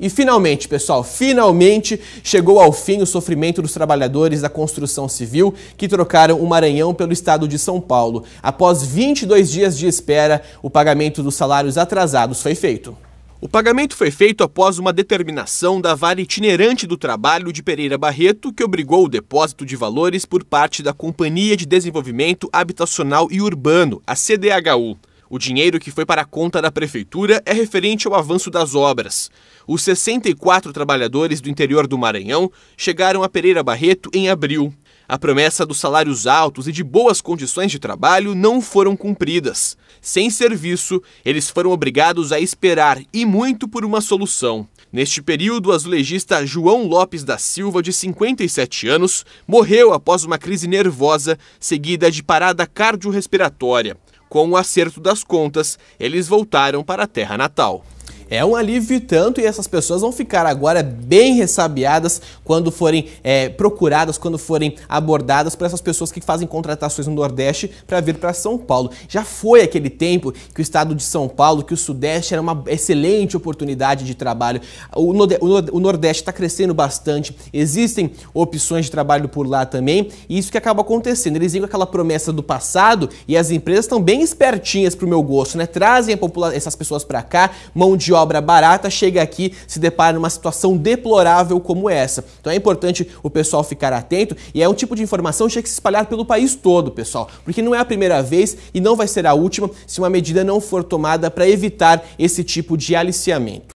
E finalmente, pessoal, finalmente chegou ao fim o sofrimento dos trabalhadores da construção civil que trocaram o Maranhão pelo estado de São Paulo. Após 22 dias de espera, o pagamento dos salários atrasados foi feito. O pagamento foi feito após uma determinação da vara Itinerante do Trabalho de Pereira Barreto, que obrigou o depósito de valores por parte da Companhia de Desenvolvimento Habitacional e Urbano, a CDHU. O dinheiro que foi para a conta da prefeitura é referente ao avanço das obras. Os 64 trabalhadores do interior do Maranhão chegaram a Pereira Barreto em abril. A promessa dos salários altos e de boas condições de trabalho não foram cumpridas. Sem serviço, eles foram obrigados a esperar e muito por uma solução. Neste período, o azulejista João Lopes da Silva, de 57 anos, morreu após uma crise nervosa seguida de parada cardiorrespiratória. Com o acerto das contas, eles voltaram para a terra natal. É um alívio tanto e essas pessoas vão ficar agora bem ressabiadas quando forem é, procuradas, quando forem abordadas por essas pessoas que fazem contratações no Nordeste para vir para São Paulo. Já foi aquele tempo que o estado de São Paulo, que o Sudeste era uma excelente oportunidade de trabalho. O, Nordeste está crescendo bastante, existem opções de trabalho por lá também e isso que acaba acontecendo. Eles vêm com aquela promessa do passado e as empresas estão bem espertinhas para o meu gosto, né? Trazem essas pessoas para cá, mão de obra obra barata chega aqui, se depara numa situação deplorável como essa. Então é importante o pessoal ficar atento e é um tipo de informação que tinha que se espalhar pelo país todo, pessoal, porque não é a primeira vez e não vai ser a última se uma medida não for tomada para evitar esse tipo de aliciamento.